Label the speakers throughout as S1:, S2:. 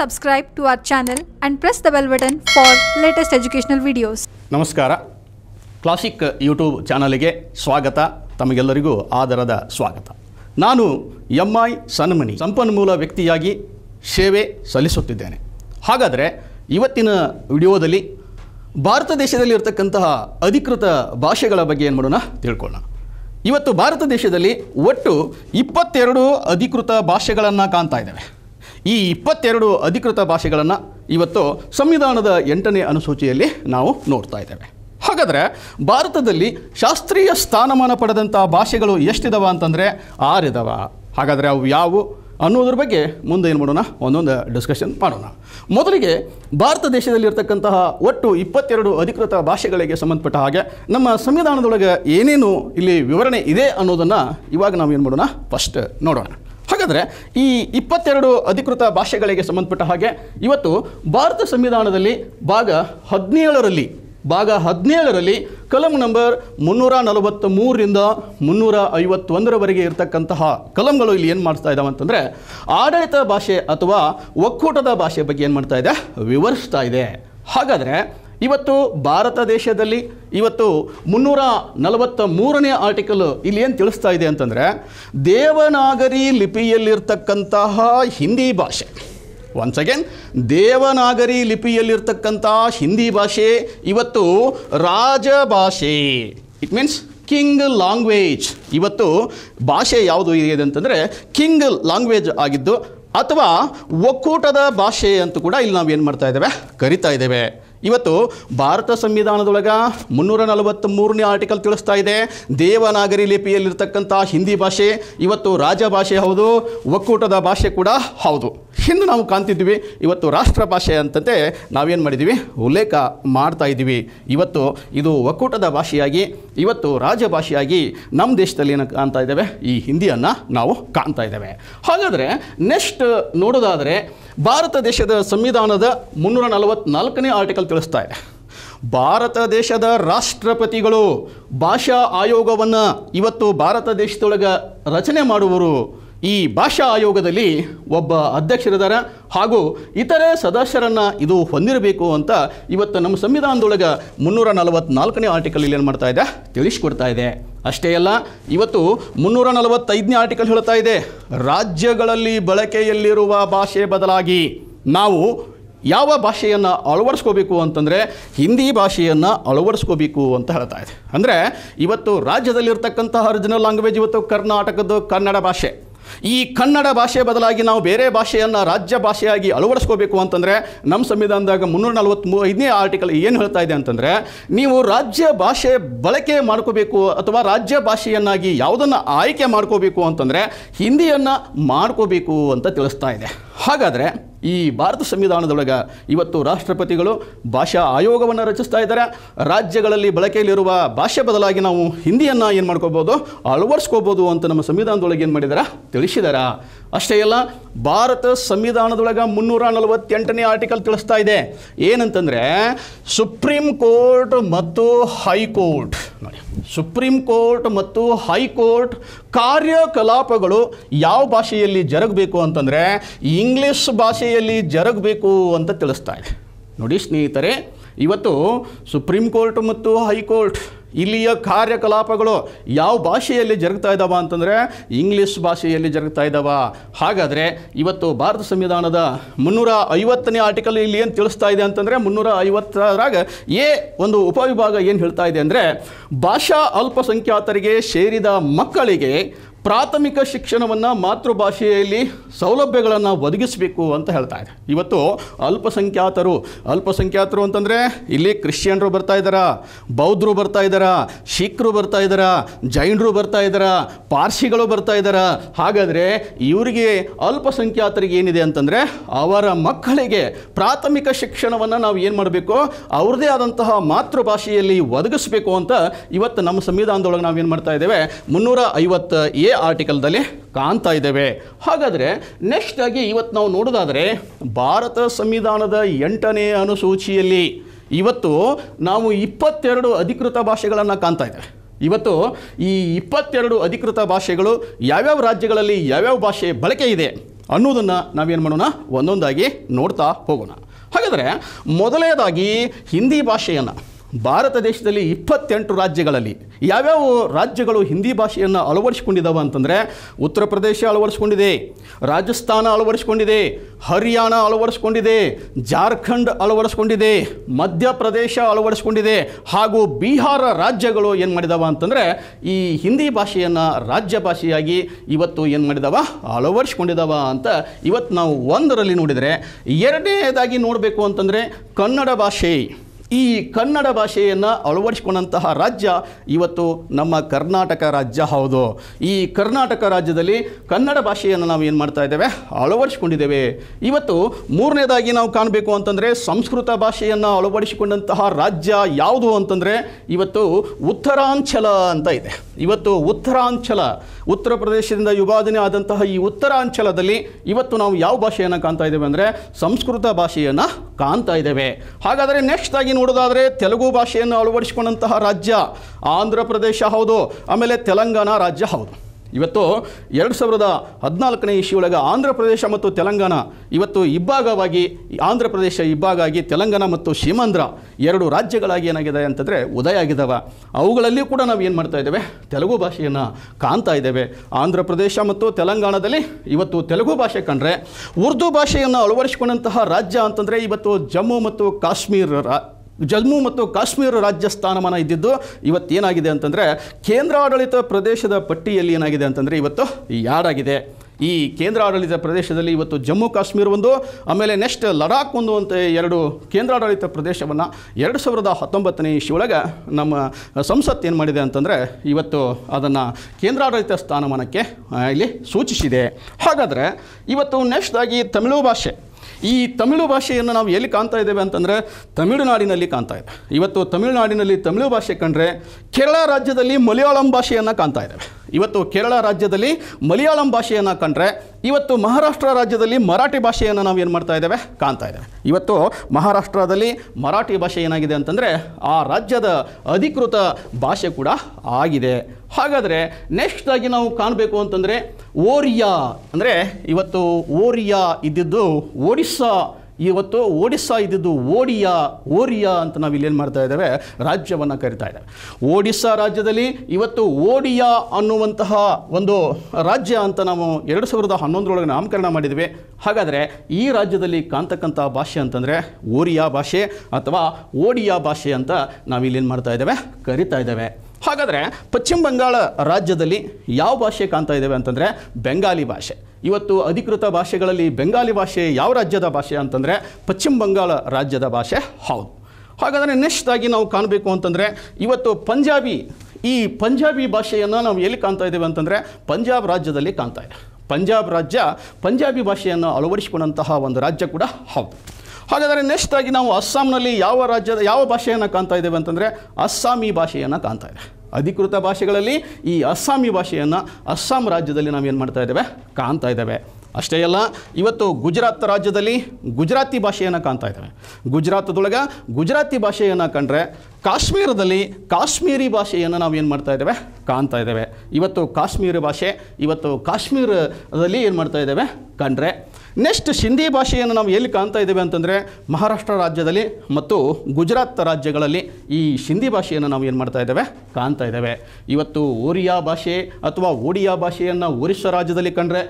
S1: subscribe to our channel and press the bell button for latest educational videos. ನಮಸ್ಕಾರ classic YouTube ಚಾನಲಿಗೆ ಸ್ವಾಗತ ತಮಗೆಲ್ಲರಿಗೂ ಆದರದ ಸ್ವಾಗತ ನಾನು ಎಮ್ ಐ ಸನ್ಮನಿ ಸಂಪನ್ಮೂಲ ವ್ಯಕ್ತಿಯಾಗಿ ಸೇವೆ ಸಲ್ಲಿಸುತ್ತಿದ್ದೇನೆ ಹಾಗಾದರೆ ಇವತ್ತಿನ ವಿಡಿಯೋದಲ್ಲಿ ಭಾರತ ದೇಶದಲ್ಲಿ ಇರತಕ್ಕಂತಹ ಅಧಿಕೃತ ಭಾಷೆಗಳ ಬಗ್ಗೆ ಏನು ಮಾಡೋಣ ತಿಳ್ಕೊಳ್ಳೋಣ ಇವತ್ತು ಭಾರತ ದೇಶದಲ್ಲಿ ಒಟ್ಟು ಇಪ್ಪತ್ತೆರಡು ಅಧಿಕೃತ ಭಾಷೆಗಳನ್ನು ಕಾಣ್ತಾ ಇದ್ದಾವೆ ಈ ಇಪ್ಪತ್ತೆರಡು ಅಧಿಕೃತ ಭಾಷೆಗಳನ್ನು ಇವತ್ತು ಸಂವಿಧಾನದ ಎಂಟನೇ ಅನುಸೂಚಿಯಲ್ಲಿ ನಾವು ನೋಡ್ತಾ ಇದ್ದೇವೆ ಹಾಗಾದರೆ ಭಾರತದಲ್ಲಿ ಶಾಸ್ತ್ರೀಯ ಸ್ಥಾನಮಾನ ಪಡೆದಂಥ ಭಾಷೆಗಳು ಎಷ್ಟಿದಾವ ಅಂತಂದರೆ ಆರಿದವ ಹಾಗಾದರೆ ಅವು ಯಾವು ಅನ್ನೋದ್ರ ಬಗ್ಗೆ ಮುಂದೆ ಏನು ಮಾಡೋಣ ಒಂದೊಂದು ಡಿಸ್ಕಷನ್ ಮಾಡೋಣ ಮೊದಲಿಗೆ ಭಾರತ ದೇಶದಲ್ಲಿರ್ತಕ್ಕಂತಹ ಒಟ್ಟು ಇಪ್ಪತ್ತೆರಡು ಅಧಿಕೃತ ಭಾಷೆಗಳಿಗೆ ಸಂಬಂಧಪಟ್ಟ ಹಾಗೆ ನಮ್ಮ ಸಂವಿಧಾನದೊಳಗೆ ಏನೇನು ಇಲ್ಲಿ ವಿವರಣೆ ಇದೆ ಅನ್ನೋದನ್ನು ಇವಾಗ ನಾವು ಏನು ಮಾಡೋಣ ಫಸ್ಟ್ ನೋಡೋಣ ಹಾಗಾದರೆ ಈ ಇಪ್ಪತ್ತೆರಡು ಅಧಿಕೃತ ಭಾಷೆಗಳಿಗೆ ಸಂಬಂಧಪಟ್ಟ ಹಾಗೆ ಇವತ್ತು ಭಾರತ ಸಂವಿಧಾನದಲ್ಲಿ ಭಾಗ ಹದಿನೇಳರಲ್ಲಿ ಭಾಗ ಹದಿನೇಳರಲ್ಲಿ ಕಲಂ ನಂಬರ್ ಮುನ್ನೂರ ನಲವತ್ತ ಮೂರರಿಂದ ಮುನ್ನೂರ ಐವತ್ತೊಂದರವರೆಗೆ ಇರತಕ್ಕಂತಹ ಕಲಂಗಳು ಇಲ್ಲಿ ಏನು ಮಾಡ್ತಾ ಇದ್ದಾವೆ ಅಂತಂದರೆ ಆಡಳಿತ ಭಾಷೆ ಅಥವಾ ಒಕ್ಕೂಟದ ಭಾಷೆ ಬಗ್ಗೆ ಏನು ಮಾಡ್ತಾ ಇದೆ ವಿವರಿಸ್ತಾ ಇದೆ ಹಾಗಾದರೆ ಇವತ್ತು ಭಾರತ ದೇಶದಲ್ಲಿ ಇವತ್ತು ಮುನ್ನೂರ ನಲವತ್ತ ಮೂರನೇ ಆರ್ಟಿಕಲ್ ಇಲ್ಲಿ ಏನು ತಿಳಿಸ್ತಾ ಇದೆ ಅಂತಂದರೆ ದೇವನಾಗರಿ ಲಿಪಿಯಲ್ಲಿರ್ತಕ್ಕಂತಹ ಹಿಂದಿ ಭಾಷೆ ಒನ್ಸ್ ಅಗೇನ್ ದೇವನಾಗರಿ ಲಿಪಿಯಲ್ಲಿರ್ತಕ್ಕಂತಹ ಹಿಂದಿ ಭಾಷೆ ಇವತ್ತು ರಾಜಭಾಷೆ ಇಟ್ ಮೀನ್ಸ್ ಕಿಂಗ್ ಲಾಂಗ್ವೇಜ್ ಇವತ್ತು ಭಾಷೆ ಯಾವುದು ಇದೆ ಅಂತಂದರೆ ಕಿಂಗ್ ಲಾಂಗ್ವೇಜ್ ಆಗಿದ್ದು ಅಥವಾ ಒಕ್ಕೂಟದ ಭಾಷೆ ಅಂತ ಕೂಡ ಇಲ್ಲಿ ನಾವು ಏನು ಮಾಡ್ತಾ ಇದ್ದೇವೆ ಕರಿತಾ ಇದ್ದೇವೆ ಇವತ್ತು ಭಾರತ ಸಂವಿಧಾನದೊಳಗ ಮುನ್ನೂರ ನಲವತ್ತ್ ಮೂರನೇ ಆರ್ಟಿಕಲ್ ತಿಳಿಸ್ತಾ ಇದೆ ದೇವನಾಗರಿ ಲಿಪಿಯಲ್ಲಿರ್ತಕ್ಕಂಥ ಹಿಂದಿ ಭಾಷೆ ಇವತ್ತು ರಾಜಭಾಷೆ ಭಾಷೆ ಹೌದು ಒಕ್ಕೂಟದ ಭಾಷೆ ಕೂಡ ಹೌದು ಹಿಂದೆ ನಾವು ಕಾಣ್ತಿದ್ವಿ ಇವತ್ತು ರಾಷ್ಟ್ರ ಭಾಷೆ ಅಂತಂತೆ ನಾವೇನು ಮಾಡಿದ್ದೀವಿ ಉಲ್ಲೇಖ ಮಾಡ್ತಾ ಇದ್ದೀವಿ ಇವತ್ತು ಇದು ಒಕ್ಕೂಟದ ಭಾಷೆಯಾಗಿ ಇವತ್ತು ರಾಜಭಾಷೆಯಾಗಿ ನಮ್ಮ ದೇಶದಲ್ಲಿ ಏನು ಕಾಣ್ತಾ ಇದ್ದೇವೆ ಈ ಹಿಂದಿಯನ್ನು ನಾವು ಕಾಣ್ತಾ ಇದ್ದೇವೆ ಹಾಗಾದರೆ ನೆಕ್ಸ್ಟ್ ನೋಡೋದಾದರೆ ಭಾರತ ದೇಶದ ಸಂವಿಧಾನದ ಮುನ್ನೂರ ನಲವತ್ನಾಲ್ಕನೇ ಆರ್ಟಿಕಲ್ ತಿಳಿಸ್ತಾ ಇದೆ ಭಾರತ ದೇಶದ ರಾಷ್ಟ್ರಪತಿಗಳು ಭಾಷಾ ಆಯೋಗವನ್ನು ಇವತ್ತು ಭಾರತ ದೇಶದೊಳಗೆ ರಚನೆ ಮಾಡುವರು ಈ ಭಾಷಾ ಆಯೋಗದಲ್ಲಿ ಒಬ್ಬ ಅಧ್ಯಕ್ಷರಿದ್ದಾರೆ ಹಾಗೂ ಇತರೆ ಸದಸ್ಯರನ್ನು ಇದು ಹೊಂದಿರಬೇಕು ಅಂತ ಇವತ್ತು ನಮ್ಮ ಸಂವಿಧಾನದೊಳಗೆ ಮುನ್ನೂರ ನಲವತ್ತ್ನಾಲ್ಕನೇ ಆರ್ಟಿಕಲ್ ಏನು ಮಾಡ್ತಾ ಇದೆ ತಿಳಿಸ್ಕೊಡ್ತಾ ಇದೆ ಅಷ್ಟೇ ಅಲ್ಲ ಇವತ್ತು ಮುನ್ನೂರ ನಲವತ್ತೈದನೇ ಆರ್ಟಿಕಲ್ ಹೇಳ್ತಾ ಇದೆ ರಾಜ್ಯಗಳಲ್ಲಿ ಬಳಕೆಯಲ್ಲಿರುವ ಭಾಷೆ ಬದಲಾಗಿ ನಾವು ಯಾವ ಭಾಷೆಯನ್ನು ಅಳವಡಿಸ್ಕೋಬೇಕು ಅಂತಂದರೆ ಹಿಂದಿ ಭಾಷೆಯನ್ನು ಅಳವಡಿಸ್ಕೋಬೇಕು ಅಂತ ಹೇಳ್ತಾ ಇದೆ ಅಂದರೆ ಇವತ್ತು ರಾಜ್ಯದಲ್ಲಿರ್ತಕ್ಕಂತಹ ಒರಿಜಿನಲ್ ಲ್ಯಾಂಗ್ವೇಜ್ ಇವತ್ತು ಕರ್ನಾಟಕದ ಕನ್ನಡ ಭಾಷೆ ಈ ಕನ್ನಡ ಭಾಷೆ ಬದಲಾಗಿ ನಾವು ಬೇರೆ ಭಾಷೆಯನ್ನು ರಾಜ್ಯ ಭಾಷೆಯಾಗಿ ಅಳವಡಿಸ್ಕೋಬೇಕು ಅಂತಂದರೆ ನಮ್ಮ ಸಂವಿಧಾನದಾಗ ಮುನ್ನೂರ ನಲವತ್ತ್ಮೂ ಐದನೇ ಆರ್ಟಿಕಲ್ ಏನು ಹೇಳ್ತಾ ಇದೆ ಅಂತಂದರೆ ನೀವು ರಾಜ್ಯ ಭಾಷೆ ಬಳಕೆ ಮಾಡ್ಕೋಬೇಕು ಅಥವಾ ರಾಜ್ಯ ಭಾಷೆಯನ್ನಾಗಿ ಯಾವುದನ್ನು ಆಯ್ಕೆ ಮಾಡ್ಕೋಬೇಕು ಅಂತಂದರೆ ಹಿಂದಿಯನ್ನು ಮಾಡ್ಕೋಬೇಕು ಅಂತ ತಿಳಿಸ್ತಾ ಇದೆ ಹಾಗಾದರೆ ಈ ಭಾರತ ಸಂವಿಧಾನದೊಳಗೆ ಇವತ್ತು ರಾಷ್ಟ್ರಪತಿಗಳು ಭಾಷಾ ಆಯೋಗವನ್ನು ರಚಿಸ್ತಾ ಇದ್ದಾರೆ ರಾಜ್ಯಗಳಲ್ಲಿ ಬಳಕೆಯಲ್ಲಿರುವ ಭಾಷೆ ಬದಲಾಗಿ ನಾವು ಹಿಂದಿಯನ್ನು ಏನು ಮಾಡ್ಕೋಬೋದು ಅಳವಡಿಸ್ಕೋಬೋದು ಅಂತ ನಮ್ಮ ಸಂವಿಧಾನದೊಳಗೆ ಏನು ಮಾಡಿದಾರ ತಿಳಿಸಿದಾರ ಅಷ್ಟೇ ಅಲ್ಲ ಭಾರತ ಸಂವಿಧಾನದೊಳಗೆ ಮುನ್ನೂರ ನಲವತ್ತೆಂಟನೇ ಆರ್ಟಿಕಲ್ ತಿಳಿಸ್ತಾ ಇದೆ ಏನಂತಂದರೆ ಸುಪ್ರೀಂ ಕೋರ್ಟ್ ಮತ್ತು ಹೈಕೋರ್ಟ್ ನೋಡಿ ಸುಪ್ರೀಂ ಕೋರ್ಟ್ ಮತ್ತು ಹೈಕೋರ್ಟ್ ಕಾರ್ಯಕಲಾಪಗಳು ಯಾವ ಭಾಷೆಯಲ್ಲಿ ಜರುಗಬೇಕು ಅಂತಂದರೆ ಇಂಗ್ಲೀಷ್ ಭಾಷೆಯಲ್ಲಿ ಜರುಗಬೇಕು ಅಂತ ತಿಳಿಸ್ತಾ ಇದೆ ನೋಡಿ ಸ್ನೇಹಿತರೆ ಇವತ್ತು ಸುಪ್ರೀಂ ಕೋರ್ಟ್ ಮತ್ತು ಹೈಕೋರ್ಟ್ ಇಲ್ಲಿಯ ಕಾರ್ಯಕಲಾಪಗಳು ಯಾವ ಭಾಷೆಯಲ್ಲಿ ಜರುಗ್ತಾ ಇದ್ದಾವ ಅಂತಂದರೆ ಇಂಗ್ಲೀಷ್ ಭಾಷೆಯಲ್ಲಿ ಜರುಗ್ತಾ ಇದ್ದಾವ ಹಾಗಾದರೆ ಇವತ್ತು ಭಾರತ ಸಂವಿಧಾನದ ಮುನ್ನೂರ ಐವತ್ತನೇ ಆರ್ಟಿಕಲ್ ಇಲ್ಲಿ ಏನು ತಿಳಿಸ್ತಾ ಇದೆ ಅಂತಂದರೆ ಮುನ್ನೂರ ಐವತ್ತರಾಗ ಏ ಒಂದು ಉಪವಿಭಾಗ ಏನು ಹೇಳ್ತಾ ಇದೆ ಅಂದರೆ ಭಾಷಾ ಅಲ್ಪಸಂಖ್ಯಾತರಿಗೆ ಸೇರಿದ ಮಕ್ಕಳಿಗೆ ಪ್ರಾಥಮಿಕ ಶಿಕ್ಷಣವನ್ನು ಮಾತೃಭಾಷೆಯಲ್ಲಿ ಸೌಲಭ್ಯಗಳನ್ನು ಒದಗಿಸಬೇಕು ಅಂತ ಹೇಳ್ತಾ ಇದೆ ಇವತ್ತು ಅಲ್ಪಸಂಖ್ಯಾತರು ಅಲ್ಪಸಂಖ್ಯಾತರು ಅಂತಂದರೆ ಇಲ್ಲಿ ಕ್ರಿಶ್ಚಿಯನ್ರು ಬರ್ತಾ ಇದ್ದಾರಾ ಬೌದ್ಧರು ಬರ್ತಾ ಇದ್ದಾರಾ ಶಿಖ್ರು ಬರ್ತಾ ಇದ್ದಾರಾ ಜೈನರು ಬರ್ತಾ ಇದ್ದಾರಾ ಪಾರ್ಸಿಗಳು ಬರ್ತಾ ಇದ್ದಾರಾ ಹಾಗಾದರೆ ಇವರಿಗೆ ಅಲ್ಪಸಂಖ್ಯಾತರಿಗೆ ಏನಿದೆ ಅಂತಂದರೆ ಅವರ ಮಕ್ಕಳಿಗೆ ಪ್ರಾಥಮಿಕ ಶಿಕ್ಷಣವನ್ನು ನಾವು ಏನು ಮಾಡಬೇಕು ಅವ್ರದ್ದೇ ಆದಂತಹ ಮಾತೃಭಾಷೆಯಲ್ಲಿ ಒದಗಿಸ್ಬೇಕು ಅಂತ ಇವತ್ತು ನಮ್ಮ ಸಂವಿಧಾನದೊಳಗೆ ನಾವು ಏನು ಮಾಡ್ತಾ ಇದ್ದೇವೆ ಮುನ್ನೂರ ಐವತ್ತ ಇದೇ ಆರ್ಟಿಕಲ್ದಲ್ಲಿ ಕಾಣ್ತಾ ಇದ್ದೇವೆ ಹಾಗಾದರೆ ನೆಕ್ಸ್ಟ್ ಆಗಿ ಇವತ್ತು ನಾವು ನೋಡೋದಾದರೆ ಭಾರತ ಸಂವಿಧಾನದ ಎಂಟನೇ ಅನುಸೂಚಿಯಲ್ಲಿ ಇವತ್ತು ನಾವು ಇಪ್ಪತ್ತೆರಡು ಅಧಿಕೃತ ಭಾಷೆಗಳನ್ನು ಕಾಣ್ತಾ ಇದ್ದೇವೆ ಇವತ್ತು ಈ ಇಪ್ಪತ್ತೆರಡು ಅಧಿಕೃತ ಭಾಷೆಗಳು ಯಾವ್ಯಾವ ರಾಜ್ಯಗಳಲ್ಲಿ ಯಾವ್ಯಾವ ಭಾಷೆ ಬಳಕೆ ಇದೆ ಅನ್ನೋದನ್ನು ನಾವೇನು ಮಾಡೋಣ ಒಂದೊಂದಾಗಿ ನೋಡ್ತಾ ಹೋಗೋಣ ಹಾಗಾದರೆ ಮೊದಲನೇದಾಗಿ ಹಿಂದಿ ಭಾಷೆಯನ್ನು ಭಾರತ ದೇಶದಲ್ಲಿ ಇಪ್ಪತ್ತೆಂಟು ರಾಜ್ಯಗಳಲ್ಲಿ ಯಾವ್ಯಾವ ರಾಜ್ಯಗಳು ಹಿಂದಿ ಭಾಷೆಯನ್ನು ಅಳವಡಿಸಿಕೊಂಡಿದ್ದಾವೆ ಅಂತಂದರೆ ಉತ್ತರ ಪ್ರದೇಶ ಅಳವಡಿಸ್ಕೊಂಡಿದೆ ರಾಜಸ್ಥಾನ ಅಳವಡಿಸ್ಕೊಂಡಿದೆ ಹರಿಯಾಣ ಅಳವಡಿಸ್ಕೊಂಡಿದೆ ಜಾರ್ಖಂಡ್ ಅಳವಡಿಸ್ಕೊಂಡಿದೆ ಮಧ್ಯಪ್ರದೇಶ ಅಳವಡಿಸ್ಕೊಂಡಿದೆ ಹಾಗೂ ಬಿಹಾರ ರಾಜ್ಯಗಳು ಏನು ಮಾಡಿದಾವ ಅಂತಂದರೆ ಈ ಹಿಂದಿ ಭಾಷೆಯನ್ನು ರಾಜ್ಯ ಭಾಷೆಯಾಗಿ ಇವತ್ತು ಏನು ಮಾಡಿದಾವ ಅಳವಡಿಸ್ಕೊಂಡಿದ್ದಾವ ಅಂತ ಇವತ್ತು ನಾವು ಒಂದರಲ್ಲಿ ನೋಡಿದರೆ ಎರಡನೇದಾಗಿ ನೋಡಬೇಕು ಅಂತಂದರೆ ಕನ್ನಡ ಭಾಷೆ ಈ ಕನ್ನಡ ಭಾಷೆಯನ್ನು ಅಳವಡಿಸಿಕೊಂಡಂತಹ ರಾಜ್ಯ ಇವತ್ತು ನಮ್ಮ ಕರ್ನಾಟಕ ರಾಜ್ಯ ಹೌದು ಈ ಕರ್ನಾಟಕ ರಾಜ್ಯದಲ್ಲಿ ಕನ್ನಡ ಭಾಷೆಯನ್ನು ನಾವು ಏನು ಮಾಡ್ತಾ ಇದ್ದೇವೆ ಅಳವಡಿಸಿಕೊಂಡಿದ್ದೇವೆ ಇವತ್ತು ಮೂರನೇದಾಗಿ ನಾವು ಕಾಣಬೇಕು ಅಂತಂದರೆ ಸಂಸ್ಕೃತ ಭಾಷೆಯನ್ನು ಅಳವಡಿಸಿಕೊಂಡಂತಹ ರಾಜ್ಯ ಯಾವುದು ಅಂತಂದರೆ ಇವತ್ತು ಉತ್ತರಾಂಚಲ ಅಂತ ಇದೆ ಇವತ್ತು ಉತ್ತರಾಂಚಲ ಉತ್ತರ ಪ್ರದೇಶದಿಂದ ವಿಭಾಜನೆ ಆದಂತಹ ಈ ಉತ್ತರಾಂಚಲದಲ್ಲಿ ಇವತ್ತು ನಾವು ಯಾವ ಭಾಷೆಯನ್ನು ಕಾಣ್ತಾ ಇದ್ದೇವೆ ಅಂದರೆ ಸಂಸ್ಕೃತ ಭಾಷೆಯನ್ನು ಕಾಣ್ತಾ ಇದ್ದೇವೆ ಹಾಗಾದರೆ ನೆಕ್ಸ್ಟ್ ಆಗಿ ನೋಡೋದಾದರೆ ತೆಲುಗು ಭಾಷೆಯನ್ನು ಅಳವಡಿಸಿಕೊಂಡಂತಹ ರಾಜ್ಯ ಆಂಧ್ರ ಪ್ರದೇಶ ಹೌದು ಆಮೇಲೆ ತೆಲಂಗಾಣ ರಾಜ್ಯ ಹೌದು ಇವತ್ತು ಎರಡು ಸಾವಿರದ ಹದಿನಾಲ್ಕನೇ ಇಶಿಯೊಳಗೆ ಆಂಧ್ರ ಪ್ರದೇಶ ಮತ್ತು ತೆಲಂಗಾಣ ಇವತ್ತು ಇಬ್ಬಾಗವಾಗಿ ಆಂಧ್ರ ಪ್ರದೇಶ ಇಬ್ಬಾಗ ಆಗಿ ತೆಲಂಗಾಣ ಮತ್ತು ಸೀಮಾಂಧ್ರ ಎರಡು ರಾಜ್ಯಗಳಾಗಿ ಏನಾಗಿದೆ ಅಂತಂದರೆ ಉದಯ ಆಗಿದ್ದಾವೆ ಅವುಗಳಲ್ಲಿ ಕೂಡ ನಾವು ಏನು ಮಾಡ್ತಾ ಇದ್ದೇವೆ ತೆಲುಗು ಭಾಷೆಯನ್ನು ಕಾಣ್ತಾ ಇದ್ದೇವೆ ಆಂಧ್ರ ಪ್ರದೇಶ ಮತ್ತು ತೆಲಂಗಾಣದಲ್ಲಿ ಇವತ್ತು ತೆಲುಗು ಭಾಷೆ ಕಂಡ್ರೆ ಉರ್ದು ಭಾಷೆಯನ್ನು ಅಳವಡಿಸಿಕೊಂಡಂತಹ ರಾಜ್ಯ ಅಂತಂದರೆ ಇವತ್ತು ಜಮ್ಮು ಮತ್ತು ಕಾಶ್ಮೀರ ಜಮ್ಮು ಮತ್ತು ಕಾಶ್ಮೀರ ರಾಜ್ಯ ಸ್ಥಾನಮಾನ ಇದ್ದಿದ್ದು ಇವತ್ತೇನಾಗಿದೆ ಅಂತಂದರೆ ಕೇಂದ್ರಾಡಳಿತ ಪ್ರದೇಶದ ಪಟ್ಟಿಯಲ್ಲಿ ಏನಾಗಿದೆ ಅಂತಂದರೆ ಇವತ್ತು ಯಾರಾಗಿದೆ ಈ ಕೇಂದ್ರಾಡಳಿತ ಪ್ರದೇಶದಲ್ಲಿ ಇವತ್ತು ಜಮ್ಮು ಕಾಶ್ಮೀರ ಒಂದು ಆಮೇಲೆ ನೆಕ್ಸ್ಟ್ ಲಡಾಖ್ ಒಂದು ಅಂತ ಎರಡು ಕೇಂದ್ರಾಡಳಿತ ಪ್ರದೇಶವನ್ನು ಎರಡು ಸಾವಿರದ ಹತ್ತೊಂಬತ್ತನೇ ಇಶಿಯೊಳಗೆ ನಮ್ಮ ಸಂಸತ್ ಏನು ಮಾಡಿದೆ ಅಂತಂದರೆ ಇವತ್ತು ಅದನ್ನು ಕೇಂದ್ರಾಡಳಿತ ಸ್ಥಾನಮಾನಕ್ಕೆ ಇಲ್ಲಿ ಸೂಚಿಸಿದೆ ಹಾಗಾದರೆ ಇವತ್ತು ನೆಕ್ಸ್ಟ್ ಆಗಿ ತಮಿಳು ಭಾಷೆ ಈ ತಮಿಳು ಭಾಷೆಯನ್ನು ನಾವು ಎಲ್ಲಿ ಕಾಣ್ತಾ ಇದ್ದೇವೆ ಅಂತಂದರೆ ತಮಿಳುನಾಡಿನಲ್ಲಿ ಕಾಣ್ತಾ ಇದೆ ಇವತ್ತು ತಮಿಳುನಾಡಿನಲ್ಲಿ ತಮಿಳು ಭಾಷೆ ಕಂಡ್ರೆ ಕೇರಳ ರಾಜ್ಯದಲ್ಲಿ ಮಲಯಾಳಂ ಭಾಷೆಯನ್ನು ಕಾಣ್ತಾ ಇದ್ದೇವೆ ಇವತ್ತು ಕೇರಳ ರಾಜ್ಯದಲ್ಲಿ ಮಲಯಾಳಂ ಭಾಷೆಯನ್ನು ಕಂಡ್ರೆ ಇವತ್ತು ಮಹಾರಾಷ್ಟ್ರ ರಾಜ್ಯದಲ್ಲಿ ಮರಾಠಿ ಭಾಷೆಯನ್ನು ನಾವು ಏನು ಮಾಡ್ತಾ ಇದ್ದೇವೆ ಕಾಣ್ತಾ ಇದ್ದೇವೆ ಇವತ್ತು ಮಹಾರಾಷ್ಟ್ರದಲ್ಲಿ ಮರಾಠಿ ಭಾಷೆ ಏನಾಗಿದೆ ಅಂತಂದರೆ ಆ ರಾಜ್ಯದ ಅಧಿಕೃತ ಭಾಷೆ ಕೂಡ ಆಗಿದೆ ಹಾಗಾದರೆ ನೆಕ್ಸ್ಟಾಗಿ ನಾವು ಕಾಣಬೇಕು ಅಂತಂದರೆ ಓರಿಯಾ ಅಂದರೆ ಇವತ್ತು ಓರಿಯಾ ಇದ್ದಿದ್ದು ಒಡಿಸ್ಸಾ ಇವತ್ತು ಒಡಿಸ್ಸಾ ಇದ್ದಿದ್ದು ಓಡಿಯಾ ಓರಿಯಾ ಅಂತ ನಾವು ಏನು ಮಾಡ್ತಾ ಇದ್ದೇವೆ ರಾಜ್ಯವನ್ನು ಕರಿತಾ ಇದ್ದೇವೆ ಒಡಿಸ್ಸಾ ರಾಜ್ಯದಲ್ಲಿ ಇವತ್ತು ಓಡಿಯಾ ಅನ್ನುವಂತಹ ಒಂದು ರಾಜ್ಯ ಅಂತ ನಾವು ಎರಡು ಸಾವಿರದ ಹನ್ನೊಂದರೊಳಗೆ ನಾಮಕರಣ ಮಾಡಿದ್ವಿ ಹಾಗಾದರೆ ಈ ರಾಜ್ಯದಲ್ಲಿ ಕಾಣ್ತಕ್ಕಂಥ ಭಾಷೆ ಅಂತಂದರೆ ಓರಿಯಾ ಭಾಷೆ ಅಥವಾ ಓಡಿಯಾ ಭಾಷೆ ಅಂತ ನಾವು ಏನು ಮಾಡ್ತಾ ಇದ್ದೇವೆ ಕರಿತಾ ಇದ್ದೇವೆ ಹಾಗಾದರೆ ಪಶ್ಚಿಮ ಬಂಗಾಳ ರಾಜ್ಯದಲ್ಲಿ ಯಾವ ಭಾಷೆ ಕಾಣ್ತಾ ಇದ್ದೇವೆ ಅಂತಂದರೆ ಬೆಂಗಾಲಿ ಭಾಷೆ ಇವತ್ತು ಅಧಿಕೃತ ಭಾಷೆಗಳಲ್ಲಿ ಬೆಂಗಾಲಿ ಭಾಷೆ ಯಾವ ರಾಜ್ಯದ ಭಾಷೆ ಅಂತಂದರೆ ಪಶ್ಚಿಮ ಬಂಗಾಳ ರಾಜ್ಯದ ಭಾಷೆ ಹೌದು ಹಾಗಾದರೆ ನೆಕ್ಸ್ಟ್ ಆಗಿ ನಾವು ಕಾಣಬೇಕು ಅಂತಂದರೆ ಇವತ್ತು ಪಂಜಾಬಿ ಈ ಪಂಜಾಬಿ ಭಾಷೆಯನ್ನು ನಾವು ಎಲ್ಲಿ ಕಾಣ್ತಾ ಇದ್ದೇವೆ ಅಂತಂದರೆ ಪಂಜಾಬ್ ರಾಜ್ಯದಲ್ಲಿ ಕಾಣ್ತಾ ಇದೆ ಪಂಜಾಬ್ ರಾಜ್ಯ ಪಂಜಾಬಿ ಭಾಷೆಯನ್ನು ಅಳವಡಿಸಿಕೊಂಡಂತಹ ಒಂದು ರಾಜ್ಯ ಕೂಡ ಹೌದು ಹಾಗಾದರೆ ನೆಕ್ಸ್ಟ್ ಆಗಿ ನಾವು ಅಸ್ಸಾಂನಲ್ಲಿ ಯಾವ ರಾಜ್ಯದ ಯಾವ ಭಾಷೆಯನ್ನು ಕಾಣ್ತಾ ಇದ್ದೇವೆ ಅಂತಂದರೆ ಅಸ್ಸಾಮಿ ಭಾಷೆಯನ್ನು ಕಾಣ್ತಾ ಇದೆ ಅಧಿಕೃತ ಭಾಷೆಗಳಲ್ಲಿ ಈ ಅಸ್ಸಾಮಿ ಭಾಷೆಯನ್ನು ಅಸ್ಸಾಂ ರಾಜ್ಯದಲ್ಲಿ ನಾವು ಏನು ಮಾಡ್ತಾ ಇದ್ದೇವೆ ಕಾಣ್ತಾ ಇದ್ದೇವೆ ಅಷ್ಟೇ ಅಲ್ಲ ಇವತ್ತು ಗುಜರಾತ್ ರಾಜ್ಯದಲ್ಲಿ ಗುಜರಾತಿ ಭಾಷೆಯನ್ನು ಕಾಣ್ತಾ ಇದ್ದೇವೆ ಗುಜರಾತದೊಳಗೆ ಗುಜರಾತಿ ಭಾಷೆಯನ್ನು ಕಂಡ್ರೆ ಕಾಶ್ಮೀರದಲ್ಲಿ ಕಾಶ್ಮೀರಿ ಭಾಷೆಯನ್ನು ನಾವು ಏನು ಮಾಡ್ತಾ ಇದ್ದೇವೆ ಕಾಣ್ತಾ ಇದ್ದೇವೆ ಇವತ್ತು ಕಾಶ್ಮೀರಿ ಭಾಷೆ ಇವತ್ತು ಕಾಶ್ಮೀರದಲ್ಲಿ ಏನು ಮಾಡ್ತಾ ಇದ್ದೇವೆ ಕಂಡ್ರೆ ನೆಕ್ಸ್ಟ್ ಸಿಂಧಿ ಭಾಷೆಯನ್ನು ನಾವು ಎಲ್ಲಿ ಕಾಣ್ತಾ ಇದ್ದೇವೆ ಅಂತಂದರೆ ಮಹಾರಾಷ್ಟ್ರ ರಾಜ್ಯದಲ್ಲಿ ಮತ್ತು ಗುಜರಾತ್ ರಾಜ್ಯಗಳಲ್ಲಿ ಈ ಸಿಂಧಿ ಭಾಷೆಯನ್ನು ನಾವು ಏನು ಮಾಡ್ತಾ ಇದ್ದೇವೆ ಕಾಣ್ತಾ ಇದ್ದೇವೆ ಇವತ್ತು ಓರಿಯಾ ಭಾಷೆ ಅಥವಾ ಓಡಿಯಾ ಭಾಷೆಯನ್ನು ಒರಿಸ್ಸಾ ರಾಜ್ಯದಲ್ಲಿ ಕಂಡ್ರೆ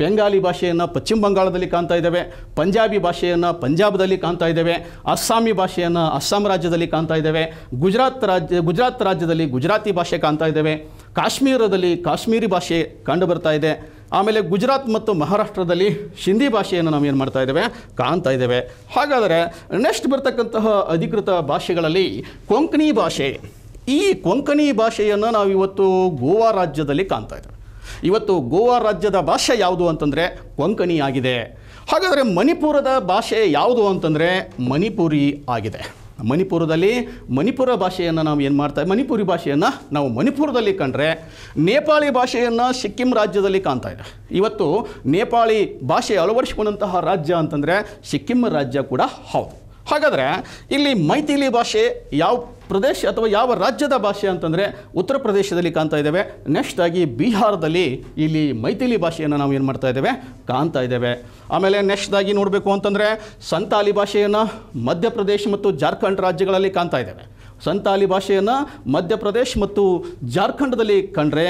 S1: ಬೆಂಗಾಲಿ ಭಾಷೆಯನ್ನು ಪಶ್ಚಿಮ ಬಂಗಾಳದಲ್ಲಿ ಕಾಣ್ತಾ ಇದ್ದೇವೆ ಪಂಜಾಬಿ ಭಾಷೆಯನ್ನು ಪಂಜಾಬ್ದಲ್ಲಿ ಕಾಣ್ತಾ ಇದ್ದೇವೆ ಅಸ್ಸಾಮಿ ಭಾಷೆಯನ್ನು ಅಸ್ಸಾಂ ರಾಜ್ಯದಲ್ಲಿ ಕಾಣ್ತಾ ಇದ್ದೇವೆ ಗುಜರಾತ್ ರಾಜ್ಯ ಗುಜರಾತ್ ರಾಜ್ಯದಲ್ಲಿ ಗುಜರಾತಿ ಭಾಷೆ ಕಾಣ್ತಾ ಇದ್ದೇವೆ ಕಾಶ್ಮೀರದಲ್ಲಿ ಕಾಶ್ಮೀರಿ ಭಾಷೆ ಕಂಡುಬರ್ತಾ ಇದೆ ಆಮೇಲೆ ಗುಜರಾತ್ ಮತ್ತು ಮಹಾರಾಷ್ಟ್ರದಲ್ಲಿ ಸಿಂಧಿ ಭಾಷೆಯನ್ನು ನಾವು ಏನು ಮಾಡ್ತಾ ಇದ್ದೇವೆ ಕಾಣ್ತಾ ಇದ್ದೇವೆ ಹಾಗಾದರೆ ನೆಕ್ಸ್ಟ್ ಬರ್ತಕ್ಕಂತಹ ಅಧಿಕೃತ ಭಾಷೆಗಳಲ್ಲಿ ಕೊಂಕಣಿ ಭಾಷೆ ಈ ಕೊಂಕಣಿ ಭಾಷೆಯನ್ನು ನಾವು ಇವತ್ತು ಗೋವಾ ರಾಜ್ಯದಲ್ಲಿ ಕಾಣ್ತಾ ಇದ್ದೇವೆ ಇವತ್ತು ಗೋವಾ ರಾಜ್ಯದ ಭಾಷೆ ಯಾವುದು ಅಂತಂದರೆ ಕೊಂಕಣಿ ಆಗಿದೆ ಹಾಗಾದರೆ ಮಣಿಪುರದ ಭಾಷೆ ಯಾವುದು ಅಂತಂದರೆ ಮಣಿಪುರಿ ಆಗಿದೆ ಮಣಿಪುರದಲ್ಲಿ ಮಣಿಪುರ ಭಾಷೆಯನ್ನು ನಾವು ಏನು ಮಾಡ್ತಾ ಮಣಿಪುರಿ ಭಾಷೆಯನ್ನು ನಾವು ಮಣಿಪುರದಲ್ಲಿ ಕಂಡ್ರೆ ನೇಪಾಳಿ ಭಾಷೆಯನ್ನು ಸಿಕ್ಕಿಂ ರಾಜ್ಯದಲ್ಲಿ ಕಾಣ್ತಾ ಇದೆ ಇವತ್ತು ನೇಪಾಳಿ ಭಾಷೆ ಅಳವಡಿಸಿಕೊಂಡಂತಹ ರಾಜ್ಯ ಅಂತಂದರೆ ಸಿಕ್ಕಿಂ ರಾಜ್ಯ ಕೂಡ ಹೌದು ಹಾಗಾದರೆ ಇಲ್ಲಿ ಮೈಥಿಲಿ ಭಾಷೆ ಯಾವ ಪ್ರದೇಶ ಅಥವಾ ಯಾವ ರಾಜ್ಯದ ಭಾಷೆ ಅಂತಂದರೆ ಉತ್ತರ ಪ್ರದೇಶದಲ್ಲಿ ಕಾಣ್ತಾ ಇದ್ದೇವೆ ನೆಕ್ಸ್ಟ್ ಆಗಿ ಬಿಹಾರದಲ್ಲಿ ಇಲ್ಲಿ ಮೈಥಿಲಿ ಭಾಷೆಯನ್ನು ನಾವು ಏನು ಮಾಡ್ತಾ ಇದ್ದೇವೆ ಕಾಣ್ತಾ ಇದ್ದೇವೆ ಆಮೇಲೆ ನೆಕ್ಸ್ಟ್ದಾಗಿ ನೋಡಬೇಕು ಅಂತಂದರೆ ಸಂತಾಲಿ ಭಾಷೆಯನ್ನು ಮಧ್ಯಪ್ರದೇಶ ಮತ್ತು ಜಾರ್ಖಂಡ್ ರಾಜ್ಯಗಳಲ್ಲಿ ಕಾಣ್ತಾ ಇದ್ದೇವೆ ಸಂತಾಲಿ ಭಾಷೆಯನ್ನು ಮಧ್ಯಪ್ರದೇಶ ಮತ್ತು ಜಾರ್ಖಂಡದಲ್ಲಿ ಕಂಡ್ರೆ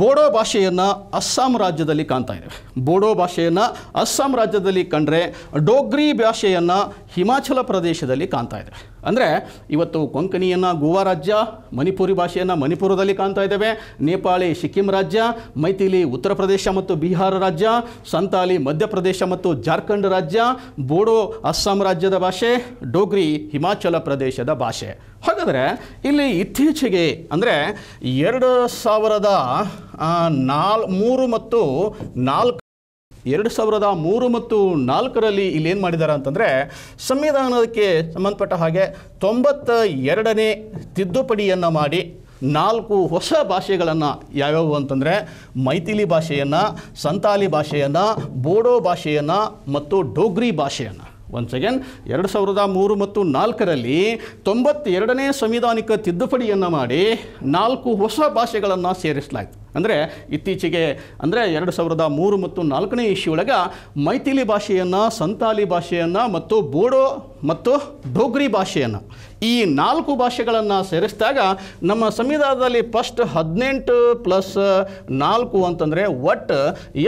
S1: ಬೋಡೋ ಭಾಷೆಯನ್ನು ಅಸ್ಸಾಂ ರಾಜ್ಯದಲ್ಲಿ ಕಾಣ್ತಾ ಇದ್ದೇವೆ ಬೋಡೋ ಭಾಷೆಯನ್ನು ಅಸ್ಸಾಂ ರಾಜ್ಯದಲ್ಲಿ ಕಂಡ್ರೆ ಡೋಗ್ರಿ ಭಾಷೆಯನ್ನು ಹಿಮಾಚಲ ಪ್ರದೇಶದಲ್ಲಿ ಕಾಣ್ತಾ ಇದ್ದೇವೆ ಅಂದರೆ ಇವತ್ತು ಕೊಂಕಣಿಯನ್ನು ಗೋವಾ ರಾಜ್ಯ ಮಣಿಪುರಿ ಭಾಷೆಯನ್ನು ಮಣಿಪುರದಲ್ಲಿ ಕಾಣ್ತಾ ಇದ್ದೇವೆ ನೇಪಾಳಿ ಸಿಕ್ಕಿಂ ರಾಜ್ಯ ಮೈಥಿಲಿ ಉತ್ತರ ಪ್ರದೇಶ ಮತ್ತು ಬಿಹಾರ ರಾಜ್ಯ ಸಂತಾಲಿ ಮಧ್ಯಪ್ರದೇಶ ಮತ್ತು ಜಾರ್ಖಂಡ್ ರಾಜ್ಯ ಬೋಡೋ ಅಸ್ಸಾಂ ರಾಜ್ಯದ ಭಾಷೆ ಡೋಗ್ರಿ ಹಿಮಾಚಲ ಪ್ರದೇಶದ ಭಾಷೆ ಹಾಗಾದರೆ ಇಲ್ಲಿ ಇತ್ತೀಚೆಗೆ ಅಂದರೆ ಎರಡು ಸಾವಿರದ ನಾಲ್ ಮೂರು ಮತ್ತು ನಾಲ್ಕು ಎರಡು ಸಾವಿರದ ಮೂರು ಮತ್ತು ನಾಲ್ಕರಲ್ಲಿ ಇಲ್ಲೇನು ಮಾಡಿದ್ದಾರೆ ಅಂತಂದರೆ ಸಂವಿಧಾನಕ್ಕೆ ಸಂಬಂಧಪಟ್ಟ ಹಾಗೆ ತೊಂಬತ್ತ ಎರಡನೇ ತಿದ್ದುಪಡಿಯನ್ನು ಮಾಡಿ ನಾಲ್ಕು ಹೊಸ ಭಾಷೆಗಳನ್ನು ಯಾವ್ಯಾವು ಅಂತಂದರೆ ಮೈಥಿಲಿ ಭಾಷೆಯನ್ನು ಸಂತಾಲಿ ಭಾಷೆಯನ್ನು ಬೋಡೋ ಭಾಷೆಯನ್ನು ಮತ್ತು ಡೋಗ್ರಿ ಭಾಷೆಯನ್ನು ಒನ್ಸ್ ಅಗೇನ್ ಎರಡು ಸಾವಿರದ ಮೂರು ಮತ್ತು ನಾಲ್ಕರಲ್ಲಿ ತೊಂಬತ್ತೆರಡನೇ ಸಂವಿಧಾನಿಕ ತಿದ್ದುಪಡಿಯನ್ನು ಮಾಡಿ ನಾಲ್ಕು ಹೊಸ ಭಾಷೆಗಳನ್ನು ಸೇರಿಸಲಾಯಿತು ಅಂದರೆ ಇತ್ತೀಚೆಗೆ ಅಂದರೆ ಎರಡು ಸಾವಿರದ ಮೂರು ಮತ್ತು ನಾಲ್ಕನೇ ಇಶಿಯೊಳಗೆ ಮೈಥಿಲಿ ಭಾಷೆಯನ್ನು ಸಂತಾಲಿ ಭಾಷೆಯನ್ನು ಮತ್ತು ಬೋಡೋ ಮತ್ತು ಡೋಗ್ರಿ ಭಾಷೆಯನ್ನು ಈ ನಾಲ್ಕು ಭಾಷೆಗಳನ್ನು ಸೇರಿಸಿದಾಗ ನಮ್ಮ ಸಂವಿಧಾನದಲ್ಲಿ ಫಸ್ಟ್ ಹದಿನೆಂಟು ಪ್ಲಸ್ ನಾಲ್ಕು ಅಂತಂದರೆ ಒಟ್ಟು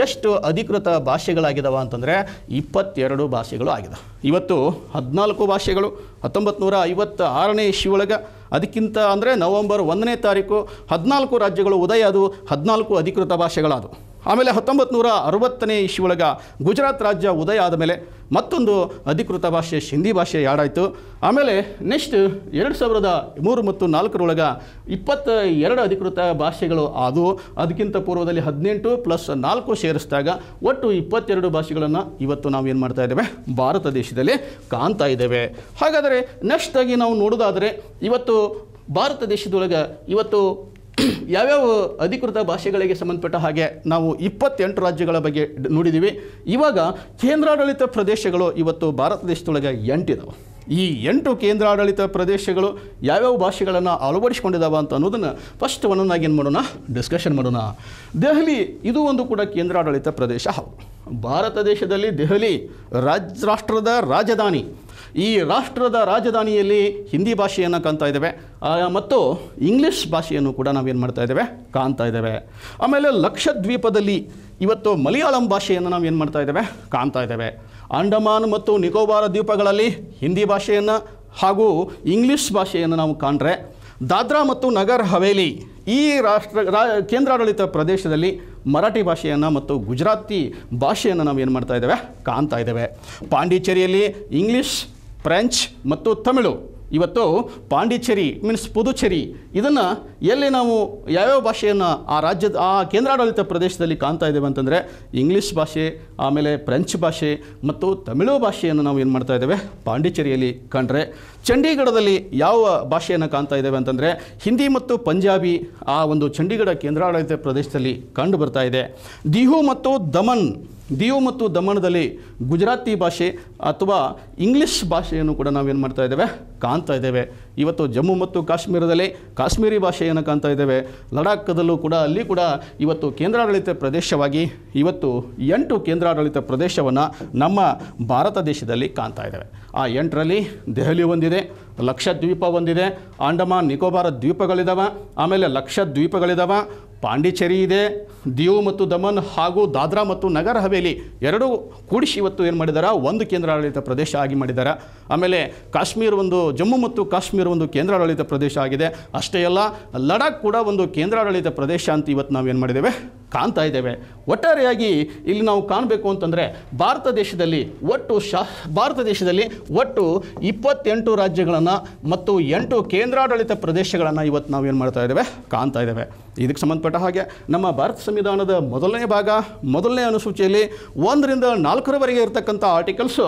S1: ಎಷ್ಟು ಅಧಿಕೃತ ಭಾಷೆಗಳಾಗಿದ್ದಾವೆ ಅಂತಂದರೆ ಇಪ್ಪತ್ತೆರಡು ಭಾಷೆಗಳು ಆಗಿದೆ ಇವತ್ತು ಹದಿನಾಲ್ಕು ಭಾಷೆಗಳು ಹತ್ತೊಂಬತ್ತು ನೂರ ಐವತ್ತ ಆರನೇ ಅದಕ್ಕಿಂತ ಅಂದರೆ ನವಂಬರ್ ಒಂದನೇ ತಾರೀಕು ಹದಿನಾಲ್ಕು ರಾಜ್ಯಗಳು ಉದಯ ಅದು ಹದಿನಾಲ್ಕು ಅಧಿಕೃತ ಭಾಷೆಗಳಾದವು ಆಮೇಲೆ ಹತ್ತೊಂಬತ್ತು ನೂರ ಅರವತ್ತನೇ ಒಳಗೆ ಗುಜರಾತ್ ರಾಜ್ಯ ಉದಯ ಆದಮೇಲೆ ಮತ್ತೊಂದು ಅಧಿಕೃತ ಭಾಷೆ ಹಿಂದಿ ಭಾಷೆ ಯಾಡಾಯಿತು ಆಮೇಲೆ ನೆಕ್ಸ್ಟ್ ಎರಡು ಸಾವಿರದ ಮೂರು ಮತ್ತು ನಾಲ್ಕರೊಳಗೆ ಇಪ್ಪತ್ತ ಎರಡು ಅಧಿಕೃತ ಭಾಷೆಗಳು ಆದವು ಅದಕ್ಕಿಂತ ಪೂರ್ವದಲ್ಲಿ ಹದಿನೆಂಟು ಪ್ಲಸ್ ನಾಲ್ಕು ಸೇರಿಸಿದಾಗ ಒಟ್ಟು ಇಪ್ಪತ್ತೆರಡು ಭಾಷೆಗಳನ್ನು ಇವತ್ತು ನಾವು ಏನು ಮಾಡ್ತಾ ಇದ್ದೇವೆ ಭಾರತ ದೇಶದಲ್ಲಿ ಕಾಣ್ತಾ ಇದ್ದೇವೆ ಹಾಗಾದರೆ ನೆಕ್ಸ್ಟಾಗಿ ನಾವು ನೋಡೋದಾದರೆ ಇವತ್ತು ಭಾರತ ದೇಶದೊಳಗೆ ಇವತ್ತು ಯಾವ್ಯಾವ ಅಧಿಕೃತ ಭಾಷೆಗಳಿಗೆ ಸಂಬಂಧಪಟ್ಟ ಹಾಗೆ ನಾವು ಇಪ್ಪತ್ತೆಂಟು ರಾಜ್ಯಗಳ ಬಗ್ಗೆ ನೋಡಿದ್ದೀವಿ ಇವಾಗ ಕೇಂದ್ರಾಡಳಿತ ಪ್ರದೇಶಗಳು ಇವತ್ತು ಭಾರತ ದೇಶದೊಳಗೆ ಎಂಟಿದಾವೆ ಈ ಎಂಟು ಕೇಂದ್ರಾಡಳಿತ ಪ್ರದೇಶಗಳು ಯಾವ್ಯಾವ ಭಾಷೆಗಳನ್ನು ಅಳವಡಿಸ್ಕೊಂಡಿದ್ದಾವೆ ಅಂತ ಅನ್ನೋದನ್ನು ಫಸ್ಟ್ ಒಂದೊಂದಾಗಿ ಏನು ಮಾಡೋಣ ಡಿಸ್ಕಷನ್ ಮಾಡೋಣ ದೆಹಲಿ ಇದು ಒಂದು ಕೂಡ ಕೇಂದ್ರಾಡಳಿತ ಪ್ರದೇಶ ಹೌದು ಭಾರತ ದೇಶದಲ್ಲಿ ದೆಹಲಿ ರಾಜ್ ರಾಷ್ಟ್ರದ ರಾಜಧಾನಿ ಈ ರಾಷ್ಟ್ರದ ರಾಜಧಾನಿಯಲ್ಲಿ ಹಿಂದಿ ಭಾಷೆಯನ್ನು ಕಾಣ್ತಾ ಇದ್ದೇವೆ ಮತ್ತು ಇಂಗ್ಲೀಷ್ ಭಾಷೆಯನ್ನು ಕೂಡ ನಾವೇನು ಮಾಡ್ತಾ ಇದ್ದೇವೆ ಕಾಣ್ತಾ ಇದ್ದೇವೆ ಆಮೇಲೆ ಲಕ್ಷದ್ವೀಪದಲ್ಲಿ ಇವತ್ತು ಮಲಯಾಳಂ ಭಾಷೆಯನ್ನು ನಾವು ಏನು ಮಾಡ್ತಾ ಇದ್ದೇವೆ ಕಾಣ್ತಾ ಇದ್ದೇವೆ ಅಂಡಮಾನ್ ಮತ್ತು ನಿಕೋಬಾರ ದ್ವೀಪಗಳಲ್ಲಿ ಹಿಂದಿ ಭಾಷೆಯನ್ನು ಹಾಗೂ ಇಂಗ್ಲೀಷ್ ಭಾಷೆಯನ್ನು ನಾವು ಕಾಣ್ರೆ ದಾದ್ರಾ ಮತ್ತು ನಗರ್ ಹವೇಲಿ ಈ ರಾಷ್ಟ್ರ ರಾ ಕೇಂದ್ರಾಡಳಿತ ಪ್ರದೇಶದಲ್ಲಿ ಮರಾಠಿ ಭಾಷೆಯನ್ನು ಮತ್ತು ಗುಜರಾತಿ ಭಾಷೆಯನ್ನು ನಾವು ಏನು ಮಾಡ್ತಾ ಇದ್ದೇವೆ ಕಾಣ್ತಾ ಇದ್ದೇವೆ ಪಾಂಡಿಚೇರಿಯಲ್ಲಿ ಇಂಗ್ಲೀಷ್ ಫ್ರೆಂಚ್ ಮತ್ತು ತಮಿಳು ಇವತ್ತು ಪಾಂಡಿಚೇರಿ ಮೀನ್ಸ್ ಪುದುಚೇರಿ ಇದನ್ನು ಎಲ್ಲಿ ನಾವು ಯಾವ್ಯಾವ ಭಾಷೆಯನ್ನು ಆ ರಾಜ್ಯದ ಆ ಕೇಂದ್ರಾಡಳಿತ ಪ್ರದೇಶದಲ್ಲಿ ಕಾಣ್ತಾ ಇದ್ದೇವೆ ಅಂತಂದರೆ ಇಂಗ್ಲೀಷ್ ಭಾಷೆ ಆಮೇಲೆ ಫ್ರೆಂಚ್ ಭಾಷೆ ಮತ್ತು ತಮಿಳು ಭಾಷೆಯನ್ನು ನಾವು ಏನು ಮಾಡ್ತಾ ಇದ್ದೇವೆ ಪಾಂಡಿಚೇರಿಯಲ್ಲಿ ಕಂಡ್ರೆ ಚಂಡೀಗಢದಲ್ಲಿ ಯಾವ ಭಾಷೆಯನ್ನು ಕಾಣ್ತಾ ಇದ್ದೇವೆ ಅಂತಂದರೆ ಹಿಂದಿ ಮತ್ತು ಪಂಜಾಬಿ ಆ ಒಂದು ಚಂಡೀಗಢ ಕೇಂದ್ರಾಡಳಿತ ಪ್ರದೇಶದಲ್ಲಿ ಕಂಡು ಬರ್ತಾ ಇದೆ ದಿಹು ಮತ್ತು ದಮನ್ ದಿಯು ಮತ್ತು ದಮನದಲ್ಲಿ ಗುಜರಾತಿ ಭಾಷೆ ಅಥವಾ ಇಂಗ್ಲೀಷ್ ಭಾಷೆಯನ್ನು ಕೂಡ ನಾವೇನು ಮಾಡ್ತಾ ಇದ್ದೇವೆ ಕಾಣ್ತಾ ಇದ್ದೇವೆ ಇವತ್ತು ಜಮ್ಮು ಮತ್ತು ಕಾಶ್ಮೀರದಲ್ಲಿ ಕಾಶ್ಮೀರಿ ಭಾಷೆಯನ್ನು ಕಾಣ್ತಾ ಇದ್ದೇವೆ ಲಡಾಖದಲ್ಲೂ ಕೂಡ ಅಲ್ಲಿ ಕೂಡ ಇವತ್ತು ಕೇಂದ್ರಾಡಳಿತ ಪ್ರದೇಶವಾಗಿ ಇವತ್ತು ಎಂಟು ಕೇಂದ್ರಾಡಳಿತ ಪ್ರದೇಶವನ್ನು ನಮ್ಮ ಭಾರತ ದೇಶದಲ್ಲಿ ಕಾಣ್ತಾ ಇದ್ದೇವೆ ಆ ಎಂಟರಲ್ಲಿ ದೆಹಲಿ ಒಂದಿದೆ ಲಕ್ಷ ದ್ವೀಪ ಒಂದಿದೆ ಅಂಡಮಾನ್ ನಿಕೋಬಾರ ದ್ವೀಪಗಳಿದಾವ ಆಮೇಲೆ ಲಕ್ಷ ದ್ವೀಪಗಳಿದಾವ ಪಾಂಡಿಚೇರಿ ಇದೆ ದಿಯು ಮತ್ತು ದಮನ್ ಹಾಗೂ ದಾದ್ರಾ ಮತ್ತು ನಗರ ಹವೇಲಿ ಎರಡೂ ಕೂಡಿಸಿ ಇವತ್ತು ಏನು ಮಾಡಿದಾರೆ ಒಂದು ಕೇಂದ್ರಾಡಳಿತ ಪ್ರದೇಶ ಆಗಿ ಮಾಡಿದ್ದಾರೆ ಆಮೇಲೆ ಕಾಶ್ಮೀರ ಒಂದು ಜಮ್ಮು ಮತ್ತು ಕಾಶ್ಮೀರ ಒಂದು ಕೇಂದ್ರಾಡಳಿತ ಪ್ರದೇಶ ಆಗಿದೆ ಅಷ್ಟೇ ಅಲ್ಲ ಲಡಾಖ್ ಕೂಡ ಒಂದು ಕೇಂದ್ರಾಡಳಿತ ಪ್ರದೇಶ ಅಂತ ಇವತ್ತು ನಾವು ಏನು ಮಾಡಿದ್ದೇವೆ ಕಾಣ್ತಾ ಇದ್ದೇವೆ ಒಟ್ಟಾರೆಯಾಗಿ ಇಲ್ಲಿ ನಾವು ಕಾಣಬೇಕು ಅಂತಂದರೆ ಭಾರತ ದೇಶದಲ್ಲಿ ಒಟ್ಟು ಶಾ ಭಾರತ ದೇಶದಲ್ಲಿ ಒಟ್ಟು ಇಪ್ಪತ್ತೆಂಟು ರಾಜ್ಯಗಳನ್ನು ಮತ್ತು ಎಂಟು ಕೇಂದ್ರಾಡಳಿತ ಪ್ರದೇಶಗಳನ್ನು ಇವತ್ತು ನಾವು ಏನು ಮಾಡ್ತಾ ಇದ್ದೇವೆ ಕಾಣ್ತಾ ಇದ್ದೇವೆ ಇದಕ್ಕೆ ಸಂಬಂಧಪಟ್ಟ ಹಾಗೆ ನಮ್ಮ ಭಾರತ ಸಂವಿಧಾನದ ಮೊದಲನೇ ಭಾಗ ಮೊದಲನೇ ಅನುಸೂಚಿಯಲ್ಲಿ ಒಂದರಿಂದ ನಾಲ್ಕರವರೆಗೆ ಇರತಕ್ಕಂಥ ಆರ್ಟಿಕಲ್ಸು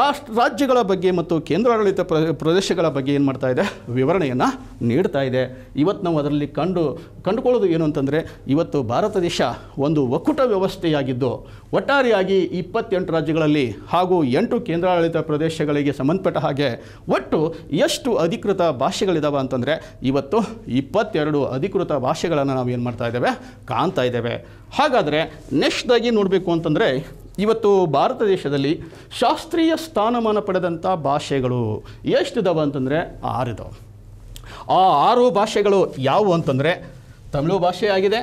S1: ರಾಷ್ಟ್ರ ರಾಜ್ಯಗಳ ಬಗ್ಗೆ ಮತ್ತು ಕೇಂದ್ರಾಡಳಿತ ಪ್ರ ಪ್ರದೇಶಗಳ ಬಗ್ಗೆ ಏನು ಮಾಡ್ತಾ ಇದೆ ವಿವರಣೆಯನ್ನು ನೀಡ್ತಾ ಇದೆ ಇವತ್ತು ನಾವು ಅದರಲ್ಲಿ ಕಂಡು ಕಂಡುಕೊಳ್ಳೋದು ಏನು ಅಂತಂದರೆ ಇವತ್ತು ಭಾರತ ದೇಶ ಒಂದು ಒಕ್ಕೂಟ ವ್ಯವಸ್ಥೆಯಾಗಿದ್ದು ಒಟ್ಟಾರೆಯಾಗಿ ಇಪ್ಪತ್ತೆಂಟು ರಾಜ್ಯಗಳಲ್ಲಿ ಹಾಗೂ ಎಂಟು ಕೇಂದ್ರಾಡಳಿತ ಪ್ರದೇಶಗಳಿಗೆ ಸಂಬಂಧಪಟ್ಟ ಹಾಗೆ ಒಟ್ಟು ಎಷ್ಟು ಅಧಿಕೃತ ಭಾಷೆಗಳಿದ್ದಾವೆ ಅಂತಂದರೆ ಇವತ್ತು ಇಪ್ಪತ್ತೆರಡು ಅಧಿಕೃತ ಭಾಷೆಗಳನ್ನು ನಾವು ಏನು ಮಾಡ್ತಾ ಇದ್ದೇವೆ ಕಾಣ್ತಾ ಇದ್ದೇವೆ ಹಾಗಾದರೆ ನೆಕ್ಸ್ಟಾಗಿ ನೋಡಬೇಕು ಅಂತಂದರೆ ಇವತ್ತು ಭಾರತ ದೇಶದಲ್ಲಿ ಶಾಸ್ತ್ರೀಯ ಸ್ಥಾನಮಾನ ಪಡೆದಂಥ ಭಾಷೆಗಳು ಎಷ್ಟಿದ್ದಾವೆ ಅಂತಂದರೆ ಆರಿದಾವೆ ಆ ಆರು ಭಾಷೆಗಳು ಯಾವುವು ಅಂತಂದರೆ ತಮಿಳು ಭಾಷೆ ಆಗಿದೆ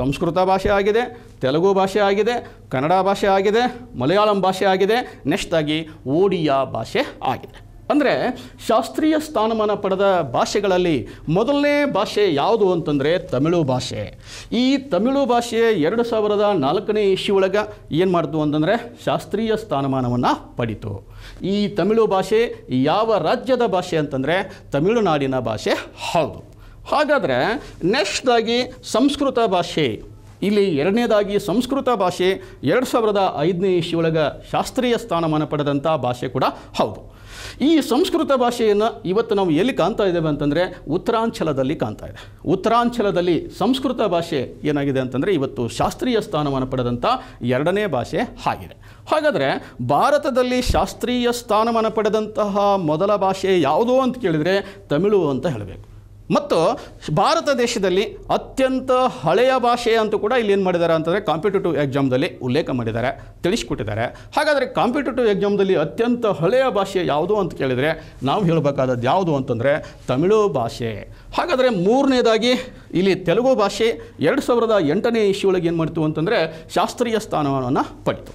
S1: ಸಂಸ್ಕೃತ ಭಾಷೆ ಆಗಿದೆ ತೆಲುಗು ಭಾಷೆ ಆಗಿದೆ ಕನ್ನಡ ಭಾಷೆ ಆಗಿದೆ ಮಲಯಾಳಂ ಭಾಷೆ ಆಗಿದೆ ನೆಕ್ಸ್ಟ್ ಆಗಿ ಓಡಿಯಾ ಭಾಷೆ ಆಗಿದೆ ಅಂದರೆ ಶಾಸ್ತ್ರೀಯ ಸ್ಥಾನಮಾನ ಪಡೆದ ಭಾಷೆಗಳಲ್ಲಿ ಮೊದಲನೇ ಭಾಷೆ ಯಾವುದು ಅಂತಂದರೆ ತಮಿಳು ಭಾಷೆ ಈ ತಮಿಳು ಭಾಷೆ ಎರಡು ಸಾವಿರದ ನಾಲ್ಕನೇ ಇಶಿ ಒಳಗೆ ಏನು ಮಾಡಿತು ಅಂತಂದರೆ ಶಾಸ್ತ್ರೀಯ ಸ್ಥಾನಮಾನವನ್ನು ಪಡಿತು ಈ ತಮಿಳು ಭಾಷೆ ಯಾವ ರಾಜ್ಯದ ಭಾಷೆ ಅಂತಂದರೆ ತಮಿಳುನಾಡಿನ ಭಾಷೆ ಹೌದು ಹಾಗಾದರೆ ನೆಕ್ಸ್ಟ್ ಸಂಸ್ಕೃತ ಭಾಷೆ ಇಲ್ಲಿ ಎರಡನೇದಾಗಿ ಸಂಸ್ಕೃತ ಭಾಷೆ ಎರಡು ಸಾವಿರದ ಐದನೇ ಇಶಿಯೊಳಗೆ ಶಾಸ್ತ್ರೀಯ ಸ್ಥಾನಮಾನ ಪಡೆದಂಥ ಭಾಷೆ ಕೂಡ ಹೌದು ಈ ಸಂಸ್ಕೃತ ಭಾಷೆಯನ್ನು ಇವತ್ತು ನಾವು ಎಲ್ಲಿ ಕಾಣ್ತಾ ಇದ್ದೇವೆ ಅಂತಂದರೆ ಉತ್ತರಾಂಚಲದಲ್ಲಿ ಕಾಣ್ತಾ ಇದೆ ಉತ್ತರಾಂಚಲದಲ್ಲಿ ಸಂಸ್ಕೃತ ಭಾಷೆ ಏನಾಗಿದೆ ಅಂತಂದರೆ ಇವತ್ತು ಶಾಸ್ತ್ರೀಯ ಸ್ಥಾನಮಾನ ಪಡೆದಂಥ ಎರಡನೇ ಭಾಷೆ ಆಗಿದೆ ಹಾಗಾದರೆ ಭಾರತದಲ್ಲಿ ಶಾಸ್ತ್ರೀಯ ಸ್ಥಾನಮಾನ ಪಡೆದಂತಹ ಮೊದಲ ಭಾಷೆ ಯಾವುದು ಅಂತ ಕೇಳಿದರೆ ತಮಿಳು ಅಂತ ಹೇಳಬೇಕು ಮತ್ತು ಭಾರತ ದೇಶದಲ್ಲಿ ಅತ್ಯಂತ ಹಳೆಯ ಭಾಷೆ ಅಂತೂ ಕೂಡ ಇಲ್ಲಿ ಏನು ಮಾಡಿದ್ದಾರೆ ಅಂತಂದರೆ ಕಾಂಪಿಟೇಟಿವ್ ಎಕ್ಸಾಮ್ದಲ್ಲಿ ಉಲ್ಲೇಖ ಮಾಡಿದ್ದಾರೆ ತಿಳಿಸ್ಕೊಟ್ಟಿದ್ದಾರೆ ಹಾಗಾದರೆ ಕಾಂಪಿಟೇಟಿವ್ ಎಕ್ಸಾಮ್ದಲ್ಲಿ ಅತ್ಯಂತ ಹಳೆಯ ಭಾಷೆ ಯಾವುದು ಅಂತ ಕೇಳಿದರೆ ನಾವು ಹೇಳಬೇಕಾದದ್ದು ಯಾವುದು ಅಂತಂದರೆ ತಮಿಳು ಭಾಷೆ ಹಾಗಾದರೆ ಮೂರನೇದಾಗಿ ಇಲ್ಲಿ ತೆಲುಗು ಭಾಷೆ ಎರಡು ಸಾವಿರದ ಎಂಟನೇ ಇಶ್ಯೊಳಗೆ ಏನು ಮಾಡ್ತು ಅಂತಂದರೆ ಶಾಸ್ತ್ರೀಯ ಸ್ಥಾನಮಾನವನ್ನು ಪಡಿತು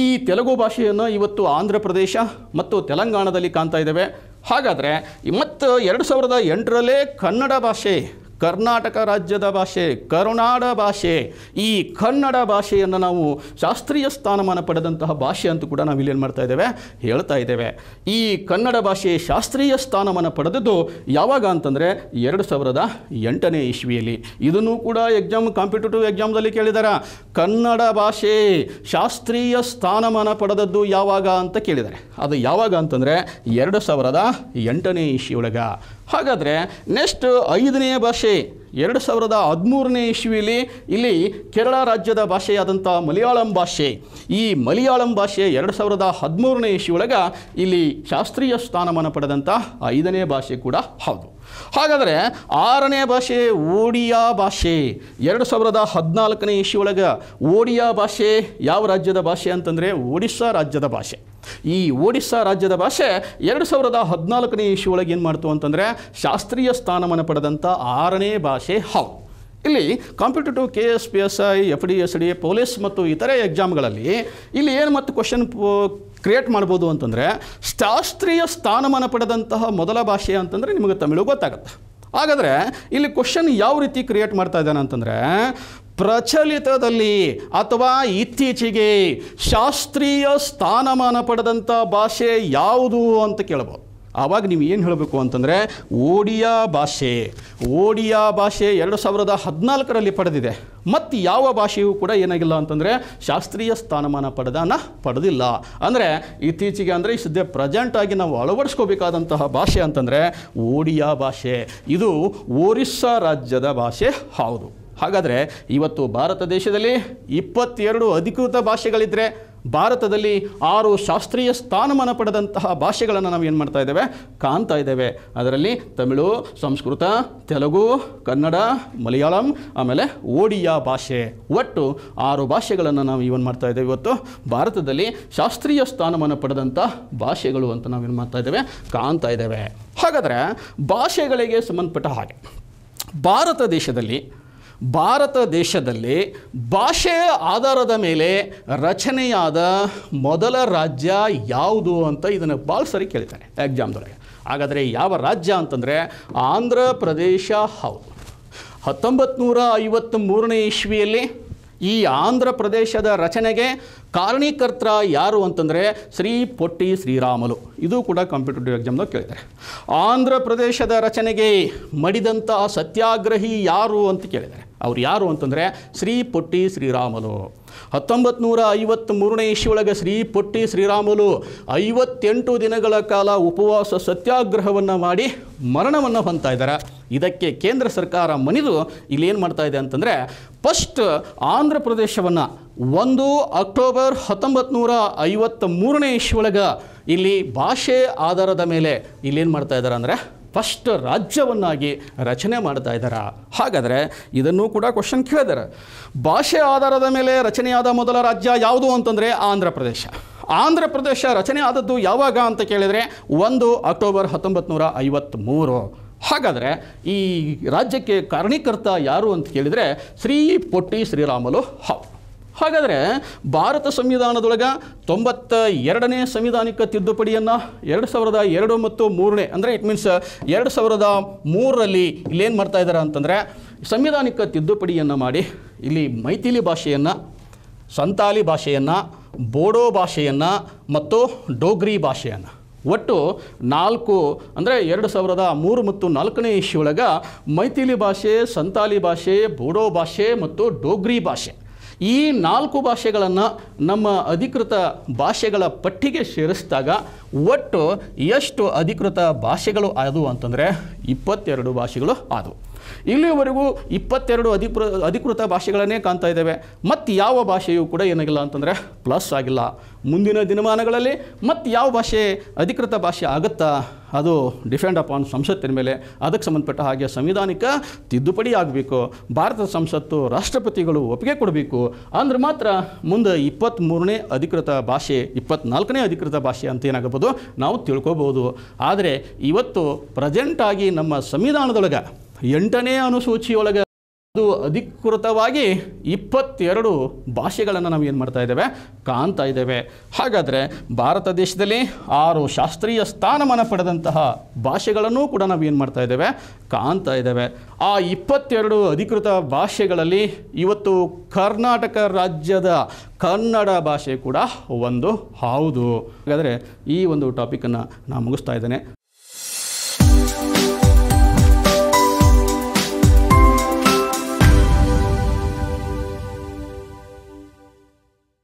S1: ಈ ತೆಲುಗು ಭಾಷೆಯನ್ನು ಇವತ್ತು ಆಂಧ್ರ ಪ್ರದೇಶ ಮತ್ತು ತೆಲಂಗಾಣದಲ್ಲಿ ಕಾಣ್ತಾ ಇದ್ದೇವೆ ಹಾಗಾದರೆ ಮತ್ತು ಎರಡು ಸಾವಿರದ ಎಂಟರಲ್ಲೇ ಕನ್ನಡ ಭಾಷೆ ಕರ್ನಾಟಕ ರಾಜ್ಯದ ಭಾಷೆ ಕರುನಾಡ ಭಾಷೆ ಈ ಕನ್ನಡ ಭಾಷೆಯನ್ನು ನಾವು ಶಾಸ್ತ್ರೀಯ ಸ್ಥಾನಮಾನ ಪಡೆದಂತಹ ಭಾಷೆ ಅಂತೂ ಕೂಡ ನಾವು ಇಲ್ಲಿ ಏನು ಮಾಡ್ತಾ ಇದ್ದೇವೆ ಹೇಳ್ತಾ ಇದ್ದೇವೆ ಈ ಕನ್ನಡ ಭಾಷೆ ಶಾಸ್ತ್ರೀಯ ಸ್ಥಾನಮಾನ ಪಡೆದದ್ದು ಯಾವಾಗ ಅಂತಂದರೆ ಎರಡು ಸಾವಿರದ ಎಂಟನೇ ಇಸ್ವಿಯಲ್ಲಿ ಇದನ್ನು ಕೂಡ ಎಕ್ಸಾಮ್ ಕಾಂಪಿಟೇಟಿವ್ ಎಕ್ಸಾಮ್ದಲ್ಲಿ ಕೇಳಿದಾರ ಕನ್ನಡ ಭಾಷೆ ಶಾಸ್ತ್ರೀಯ ಸ್ಥಾನಮಾನ ಪಡೆದದ್ದು ಯಾವಾಗ ಅಂತ ಕೇಳಿದ್ದಾರೆ ಅದು ಯಾವಾಗ ಅಂತಂದರೆ ಎರಡು ಸಾವಿರದ ಎಂಟನೇ ಇಸ್ವಿಯೊಳಗ ಹಾಗಾದರೆ ನೆಕ್ಸ್ಟ್ ಐದನೇ ಭಾಷೆ ಎರಡು ಸಾವಿರದ ಹದಿಮೂರನೇ ಇಸ್ವಿಲಿ ಇಲ್ಲಿ ಕೇರಳ ರಾಜ್ಯದ ಭಾಷೆಯಾದಂಥ ಮಲಯಾಳಂ ಭಾಷೆ ಈ ಮಲಯಾಳಂ ಭಾಷೆ ಎರಡು ಸಾವಿರದ ಹದಿಮೂರನೇ ಇಸ್ವಿ ಒಳಗೆ ಇಲ್ಲಿ ಶಾಸ್ತ್ರೀಯ ಸ್ಥಾನಮಾನ ಪಡೆದಂಥ ಐದನೇ ಭಾಷೆ ಕೂಡ ಹೌದು ಹಾಗಾದರೆ ಆರನೇ ಭಾಷೆ ಓಡಿಯಾ ಭಾಷೆ ಎರಡು ಸಾವಿರದ ಹದಿನಾಲ್ಕನೇ ಇಶಿಯೊಳಗೆ ಓಡಿಯಾ ಭಾಷೆ ಯಾವ ರಾಜ್ಯದ ಭಾಷೆ ಅಂತಂದರೆ ಒಡಿಶಾ ರಾಜ್ಯದ ಭಾಷೆ ಈ ಒಡಿಶಾ ರಾಜ್ಯದ ಭಾಷೆ ಎರಡು ಸಾವಿರದ ಹದಿನಾಲ್ಕನೇ ಒಳಗೆ ಏನು ಮಾಡ್ತು ಅಂತಂದರೆ ಶಾಸ್ತ್ರೀಯ ಸ್ಥಾನಮಾನ ಪಡೆದಂಥ ಆರನೇ ಭಾಷೆ ಹೌ ಇಲ್ಲಿ competitive K S P S I F D S D police ಮತ್ತು ಇತರೆ ಎಕ್ಸಾಮ್ಗಳಲ್ಲಿ ಇಲ್ಲಿ ಏನು ಮತ್ತು ಕ್ವಶನ್ ಕ್ರಿಯೇಟ್ ಮಾಡ್ಬೋದು ಅಂತಂದರೆ ಶಾಸ್ತ್ರೀಯ ಸ್ಥಾನಮಾನ ಪಡೆದಂತಹ ಮೊದಲ ಭಾಷೆ ಅಂತಂದರೆ ನಿಮಗೆ ತಮಿಳು ಗೊತ್ತಾಗುತ್ತೆ ಹಾಗಾದರೆ ಇಲ್ಲಿ ಕ್ವಶನ್ ಯಾವ ರೀತಿ ಕ್ರಿಯೇಟ್ ಮಾಡ್ತಾ ಇದ್ದಾನೆ ಅಂತಂದರೆ ಪ್ರಚಲಿತದಲ್ಲಿ ಅಥವಾ ಇತ್ತೀಚೆಗೆ ಶಾಸ್ತ್ರೀಯ ಸ್ಥಾನಮಾನ ಪಡೆದಂಥ ಭಾಷೆ ಯಾವುದು ಅಂತ ಕೇಳ್ಬೋದು ಆವಾಗ ನೀವು ಏನು ಹೇಳಬೇಕು ಅಂತಂದರೆ ಓಡಿಯಾ ಭಾಷೆ ಓಡಿಯಾ ಭಾಷೆ ಎರಡು ಸಾವಿರದ ಹದಿನಾಲ್ಕರಲ್ಲಿ ಪಡೆದಿದೆ ಮತ್ತು ಯಾವ ಭಾಷೆಯೂ ಕೂಡ ಏನಾಗಿಲ್ಲ ಅಂತಂದರೆ ಶಾಸ್ತ್ರೀಯ ಸ್ಥಾನಮಾನ ಪಡೆದಾನ ಪಡೆದಿಲ್ಲ ಅಂದರೆ ಇತ್ತೀಚೆಗೆ ಅಂದರೆ ಸದ್ಯ ಪ್ರೆಸೆಂಟಾಗಿ ನಾವು ಅಳವಡಿಸ್ಕೋಬೇಕಾದಂತಹ ಭಾಷೆ ಅಂತಂದರೆ ಓಡಿಯಾ ಭಾಷೆ ಇದು ಒರಿಸ್ಸಾ ರಾಜ್ಯದ ಭಾಷೆ ಹೌದು ಹಾಗಾದರೆ ಇವತ್ತು ಭಾರತ ದೇಶದಲ್ಲಿ ಇಪ್ಪತ್ತೆರಡು ಅಧಿಕೃತ ಭಾಷೆಗಳಿದ್ದರೆ ಭಾರತದಲ್ಲಿ ಆರು ಶಾಸ್ತ್ರೀಯ ಸ್ಥಾನಮಾನ ಪಡೆದಂತಹ ಭಾಷೆಗಳನ್ನು ನಾವು ಏನು ಮಾಡ್ತಾ ಇದ್ದೇವೆ ಕಾಣ್ತಾ ಇದ್ದೇವೆ ಅದರಲ್ಲಿ ತಮಿಳು ಸಂಸ್ಕೃತ ತೆಲುಗು ಕನ್ನಡ ಮಲಯಾಳಂ ಆಮೇಲೆ ಒಡಿಯಾ ಭಾಷೆ ಒಟ್ಟು ಆರು ಭಾಷೆಗಳನ್ನು ನಾವು ಏನು ಮಾಡ್ತಾ ಇದ್ದೇವೆ ಇವತ್ತು ಭಾರತದಲ್ಲಿ ಶಾಸ್ತ್ರೀಯ ಸ್ಥಾನಮಾನ ಪಡೆದಂಥ ಭಾಷೆಗಳು ಅಂತ ನಾವು ಏನು ಮಾಡ್ತಾ ಇದ್ದೇವೆ ಕಾಣ್ತಾ ಇದ್ದೇವೆ ಹಾಗಾದರೆ ಭಾಷೆಗಳಿಗೆ ಸಂಬಂಧಪಟ್ಟ ಹಾಗೆ ಭಾರತ ದೇಶದಲ್ಲಿ ಭಾರತ ದೇಶದಲ್ಲಿ ಭಾಷೆಯ ಆಧಾರದ ಮೇಲೆ ರಚನೆಯಾದ ಮೊದಲ ರಾಜ್ಯ ಯಾವುದು ಅಂತ ಇದನ್ನು ಭಾಳ ಸರಿ ಕೇಳ್ತಾನೆ ಎಕ್ಸಾಮ್ದೊಳಗೆ ಹಾಗಾದರೆ ಯಾವ ರಾಜ್ಯ ಅಂತಂದರೆ ಆಂಧ್ರ ಪ್ರದೇಶ ಹೌದು ಹತ್ತೊಂಬತ್ತು ನೂರ ಮೂರನೇ ಇಸ್ವಿಯಲ್ಲಿ ಈ ಆಂಧ್ರ ಪ್ರದೇಶದ ರಚನೆಗೆ ಕಾರಣೀಕರ್ತ ಯಾರು ಅಂತಂದರೆ ಶ್ರೀ ಪೊಟ್ಟಿ ಶ್ರೀರಾಮಲು ಇದು ಕೂಡ ಕಾಂಪಿಟೇಟಿವ್ ಎಕ್ಸಾಮ್ನ ಕೇಳ್ತಾರೆ ಆಂಧ್ರ ಪ್ರದೇಶದ ರಚನೆಗೆ ಮಡಿದಂತಹ ಸತ್ಯಾಗ್ರಹಿ ಯಾರು ಅಂತ ಕೇಳಿದ್ದಾರೆ ಅವ್ರು ಯಾರು ಅಂತಂದರೆ ಶ್ರೀ ಪೊಟ್ಟಿ ಶ್ರೀರಾಮುಲು ಹತ್ತೊಂಬತ್ತು ನೂರ ಮೂರನೇ ಇಶಿಯೊಳಗೆ ಶ್ರೀ ಪೊಟ್ಟಿ ಶ್ರೀರಾಮುಲು ಐವತ್ತೆಂಟು ದಿನಗಳ ಕಾಲ ಉಪವಾಸ ಸತ್ಯಾಗ್ರಹವನ್ನು ಮಾಡಿ ಮರಣವನ್ನು ಹೊಂದ್ತಾ ಇದ್ದಾರೆ ಇದಕ್ಕೆ ಕೇಂದ್ರ ಸರ್ಕಾರ ಮನಿದು ಇಲ್ಲೇನು ಮಾಡ್ತಾ ಇದೆ ಅಂತಂದರೆ ಫಸ್ಟ್ ಆಂಧ್ರ ಪ್ರದೇಶವನ್ನು ಒಂದು ಅಕ್ಟೋಬರ್ ಹತ್ತೊಂಬತ್ತು ನೂರ ಐವತ್ತ್ ಮೂರನೇ ಇಶಿಯೊಳಗೆ ಇಲ್ಲಿ ಭಾಷೆ ಆಧಾರದ ಮೇಲೆ ಇಲ್ಲೇನು ಮಾಡ್ತಾ ಇದ್ದಾರೆ ಅಂದರೆ ಫಸ್ಟ್ ರಾಜ್ಯವನ್ನಾಗಿ ರಚನೆ ಮಾಡ್ತಾ ಇದ್ದಾರಾ ಹಾಗಾದರೆ ಇದನ್ನು ಕೂಡ ಕ್ವಶನ್ ಕೇಳಿದ್ದಾರೆ ಭಾಷೆ ಆಧಾರದ ಮೇಲೆ ರಚನೆಯಾದ ಮೊದಲ ರಾಜ್ಯ ಯಾವುದು ಅಂತಂದರೆ ಆಂಧ್ರ ಪ್ರದೇಶ ಆಂಧ್ರ ಪ್ರದೇಶ ರಚನೆ ಆದದ್ದು ಯಾವಾಗ ಅಂತ ಕೇಳಿದರೆ ಒಂದು ಅಕ್ಟೋಬರ್ ಹತ್ತೊಂಬತ್ತು ನೂರ ಐವತ್ತ್ಮೂರು ಹಾಗಾದರೆ ಈ ರಾಜ್ಯಕ್ಕೆ ಕಾರಣೀಕರ್ತ ಯಾರು ಅಂತ ಕೇಳಿದರೆ ಶ್ರೀ ಪೊಟ್ಟಿ ಶ್ರೀರಾಮಲು ಹಾಗಾದರೆ ಭಾರತ ಸಂವಿಧಾನದೊಳಗ ತೊಂಬತ್ತ ಎರಡನೇ ಸಂವಿಧಾನಿಕ ತಿದ್ದುಪಡಿಯನ್ನು ಎರಡು ಸಾವಿರದ ಎರಡು ಮತ್ತು ಮೂರನೇ ಅಂದರೆ ಇಟ್ ಮೀನ್ಸ್ ಎರಡು ಸಾವಿರದ ಮೂರರಲ್ಲಿ ಇಲ್ಲೇನು ಮಾಡ್ತಾ ಇದ್ದಾರೆ ಅಂತಂದರೆ ಸಂವಿಧಾನಿಕ ತಿದ್ದುಪಡಿಯನ್ನು ಮಾಡಿ ಇಲ್ಲಿ ಮೈಥಿಲಿ ಭಾಷೆಯನ್ನು ಸಂತಾಲಿ ಭಾಷೆಯನ್ನು ಬೋಡೋ ಭಾಷೆಯನ್ನು ಮತ್ತು ಡೋಗ್ರಿ ಭಾಷೆಯನ್ನು ಒಟ್ಟು ನಾಲ್ಕು ಅಂದರೆ ಎರಡು ಸಾವಿರದ ಮೂರು ಮತ್ತು ನಾಲ್ಕನೇ ಇಶ್ಯೊಳಗೆ ಮೈಥಿಲಿ ಭಾಷೆ ಸಂತಾಲಿ ಭಾಷೆ ಬೋಡೋ ಭಾಷೆ ಮತ್ತು ಡೋಗ್ರಿ ಭಾಷೆ ಈ ನಾಲ್ಕು ಭಾಷೆಗಳನ್ನು ನಮ್ಮ ಅಧಿಕೃತ ಭಾಷೆಗಳ ಪಟ್ಟಿಗೆ ಸೇರಿಸಿದಾಗ ಒಟ್ಟು ಎಷ್ಟು ಅಧಿಕೃತ ಭಾಷೆಗಳು ಆದವು ಅಂತಂದರೆ ಇಪ್ಪತ್ತೆರಡು ಭಾಷೆಗಳು ಆದವು ಇಲ್ಲಿವರೆಗೂ ಇಪ್ಪತ್ತೆರಡು ಅಧಿಕೃ ಅಧಿಕೃತ ಭಾಷೆಗಳನ್ನೇ ಕಾಣ್ತಾ ಇದ್ದಾವೆ ಮತ್ತು ಯಾವ ಭಾಷೆಯೂ ಕೂಡ ಏನಾಗಿಲ್ಲ ಅಂತಂದರೆ ಪ್ಲಸ್ ಆಗಿಲ್ಲ ಮುಂದಿನ ದಿನಮಾನಗಳಲ್ಲಿ ಮತ್ತು ಯಾವ ಭಾಷೆ ಅಧಿಕೃತ ಭಾಷೆ ಆಗುತ್ತಾ ಅದು ಡಿಫೆಂಡ್ ಅಪಾನ್ ಸಂಸತ್ತಿನ ಮೇಲೆ ಅದಕ್ಕೆ ಸಂಬಂಧಪಟ್ಟ ಹಾಗೆ ಸಂವಿಧಾನಿಕ ತಿದ್ದುಪಡಿ ಆಗಬೇಕು ಭಾರತದ ಸಂಸತ್ತು ರಾಷ್ಟ್ರಪತಿಗಳು ಒಪ್ಪಿಗೆ ಕೊಡಬೇಕು ಅಂದ್ರೆ ಮಾತ್ರ ಮುಂದೆ ಇಪ್ಪತ್ತ್ಮೂರನೇ ಅಧಿಕೃತ ಭಾಷೆ ಇಪ್ಪತ್ತ್ನಾಲ್ಕನೇ ಅಧಿಕೃತ ಭಾಷೆ ಅಂತ ಏನಾಗಬಹುದು ನಾವು ತಿಳ್ಕೊಬೋದು ಆದರೆ ಇವತ್ತು ಪ್ರೆಸೆಂಟಾಗಿ ನಮ್ಮ ಸಂವಿಧಾನದೊಳಗೆ ಎಂಟನೇ ಅನುಸೂಚಿಯೊಳಗೆ ಅದು ಅಧಿಕೃತವಾಗಿ ಇಪ್ಪತ್ತೆರಡು ಭಾಷೆಗಳನ್ನು ನಾವು ಏನು ಮಾಡ್ತಾ ಇದ್ದೇವೆ ಕಾಣ್ತಾ ಇದ್ದೇವೆ ಹಾಗಾದರೆ ಭಾರತ ದೇಶದಲ್ಲಿ ಆರು ಶಾಸ್ತ್ರೀಯ ಸ್ಥಾನಮಾನ ಪಡೆದಂತಹ ಭಾಷೆಗಳನ್ನು ಕೂಡ ನಾವು ಏನು ಮಾಡ್ತಾ ಇದ್ದೇವೆ ಕಾಣ್ತಾ ಇದ್ದೇವೆ ಆ ಇಪ್ಪತ್ತೆರಡು ಅಧಿಕೃತ ಭಾಷೆಗಳಲ್ಲಿ ಇವತ್ತು ಕರ್ನಾಟಕ ರಾಜ್ಯದ ಕನ್ನಡ ಭಾಷೆ ಕೂಡ ಒಂದು ಹೌದು ಹಾಗಾದರೆ ಈ ಒಂದು ಟಾಪಿಕನ್ನು ನಾನು ಮುಗಿಸ್ತಾ ಇದ್ದೇನೆ